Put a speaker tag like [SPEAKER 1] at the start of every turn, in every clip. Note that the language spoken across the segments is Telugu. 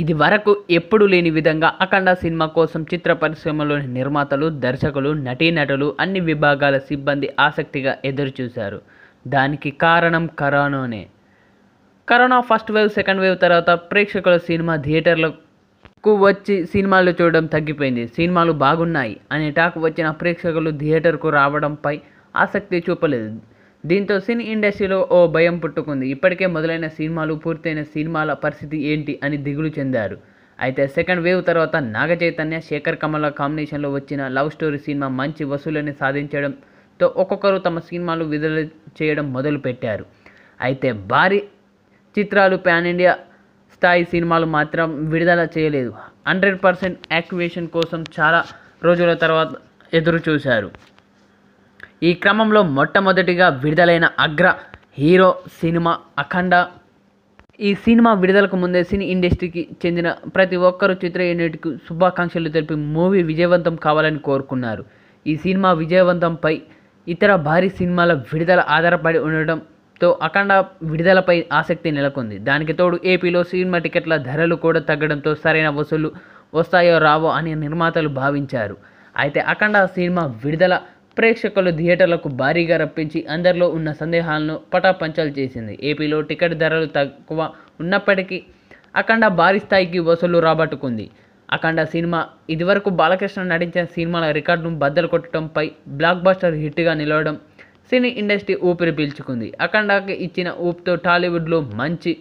[SPEAKER 1] ఇది వరకు ఎప్పుడు లేని విధంగా అఖండ సినిమా కోసం చిత్ర పరిశ్రమలోని నిర్మాతలు దర్శకులు నటీనటులు అన్ని విభాగాల సిబ్బంది ఆసక్తిగా ఎదురుచూశారు దానికి కారణం కరోనానే corona first wave second wave తర్వాత ప్రేక్షకుల సినిమా థియేటర్లకు వచ్చి సినిమాలు చూడడం తగ్గిపోయింది సినిమాలు బాగున్నాయి అనే టాక్ వచ్చిన ప్రేక్షకులు థియేటర్కు రావడంపై ఆసక్తి చూపలేదు దీంతో సినీ ఇండస్ట్రీలో ఓ భయం పుట్టుకుంది ఇప్పటికే మొదలైన సినిమాలు పూర్తయిన సినిమాల పరిస్థితి ఏంటి అని దిగులు చెందారు అయితే సెకండ్ వేవ్ తర్వాత నాగ చైతన్య శేఖర్ కమల కాంబినేషన్లో వచ్చిన లవ్ స్టోరీ సినిమా మంచి వసూలని సాధించడంతో ఒక్కొక్కరు తమ సినిమాలు విడుదల చేయడం మొదలుపెట్టారు అయితే భారీ చిత్రాలు ప్యాన్ ఇండియా స్థాయి సినిమాలు మాత్రం విడుదల చేయలేదు హండ్రెడ్ పర్సెంట్ యాక్టివేషన్ కోసం చాలా రోజుల తర్వాత ఎదురు చూశారు ఈ క్రమంలో మొట్టమొదటిగా విడుదలైన అగ్ర హీరో సినిమా అఖండ ఈ సినిమా విడుదలకు ముందే సినీ ఇండస్ట్రీకి చెందిన ప్రతి ఒక్కరూ చిత్ర యూనిట్కు శుభాకాంక్షలు తెలిపి మూవీ విజయవంతం కావాలని కోరుకున్నారు ఈ సినిమా విజయవంతంపై ఇతర భారీ సినిమాల విడుదల ఆధారపడి ఉండడంతో అఖండ విడుదలపై ఆసక్తి నెలకొంది దానికి తోడు ఏపీలో సినిమా టికెట్ల ధరలు కూడా తగ్గడంతో సరైన వసూలు వస్తాయో రావో అని నిర్మాతలు భావించారు అయితే అఖండ సినిమా విడుదల ప్రేక్షకులు థియేటర్లకు భారీగా రప్పించి అందరిలో ఉన్న సందేహాలను పటాపంచాలు చేసింది ఏపీలో టికెట్ ధరలు తక్కువ ఉన్నప్పటికీ అఖండ భారీ స్థాయికి వసూలు రాబట్టుకుంది అఖండ సినిమా ఇదివరకు బాలకృష్ణ నటించిన సినిమాల రికార్డును బద్దలు కొట్టడంపై బ్లాక్ బాస్టర్ హిట్గా నిలవడం సినీ ఇండస్ట్రీ ఊపిరి పీల్చుకుంది అఖండకి ఇచ్చిన ఊపితో టాలీవుడ్లో మంచి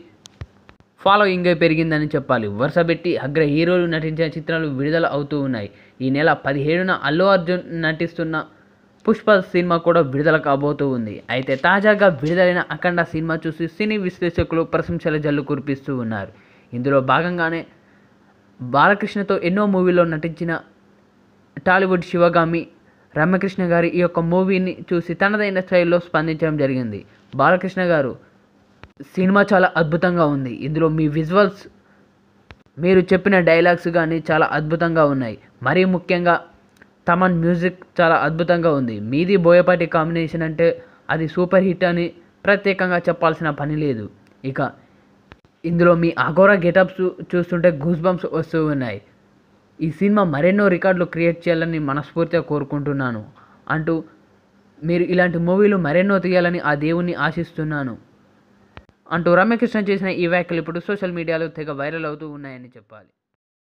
[SPEAKER 1] ఫాలోయింగ్ పెరిగిందని చెప్పాలి వరుసబెట్టి అగ్ర హీరోలు నటించిన చిత్రాలు విడుదల అవుతూ ఉన్నాయి ఈ నెల పదిహేడున అల్లు అర్జున్ నటిస్తున్న పుష్ప సినిమా కూడా విడుదల కాబోతూ ఉంది అయితే తాజాగా విడుదలైన అఖండ సినిమా చూసి సినీ విశ్లేషకులు ప్రశంసల జల్లు కురిపిస్తూ ఉన్నారు ఇందులో భాగంగానే బాలకృష్ణతో ఎన్నో మూవీలో నటించిన టాలీవుడ్ శివగామి రమ్యకృష్ణ గారి ఈ యొక్క మూవీని చూసి తనదైన స్టైల్లో స్పందించడం జరిగింది బాలకృష్ణ గారు సినిమా చాలా అద్భుతంగా ఉంది ఇందులో మీ విజువల్స్ మీరు చెప్పిన డైలాగ్స్ కానీ చాలా అద్భుతంగా ఉన్నాయి మరీ ముఖ్యంగా తమన్ మ్యూజిక్ చాలా అద్భుతంగా ఉంది మీది బోయపాటి కాంబినేషన్ అంటే అది సూపర్ హిట్ అని ప్రత్యేకంగా చెప్పాల్సిన పని లేదు ఇక ఇందులో మీ అఘోరా గెటప్స్ చూస్తుంటే గూస్ బంప్స్ వస్తూ ఉన్నాయి ఈ సినిమా మరెన్నో రికార్డులు క్రియేట్ చేయాలని మనస్ఫూర్తిగా కోరుకుంటున్నాను అంటూ మీరు ఇలాంటి మూవీలు మరెన్నో తీయాలని ఆ దేవుణ్ణి ఆశిస్తున్నాను అంటూ రమ్యకృష్ణ చేసిన ఈ వ్యాఖ్యలు ఇప్పుడు సోషల్ మీడియాలో తెగ వైరల్ అవుతూ ఉన్నాయని చెప్పాలి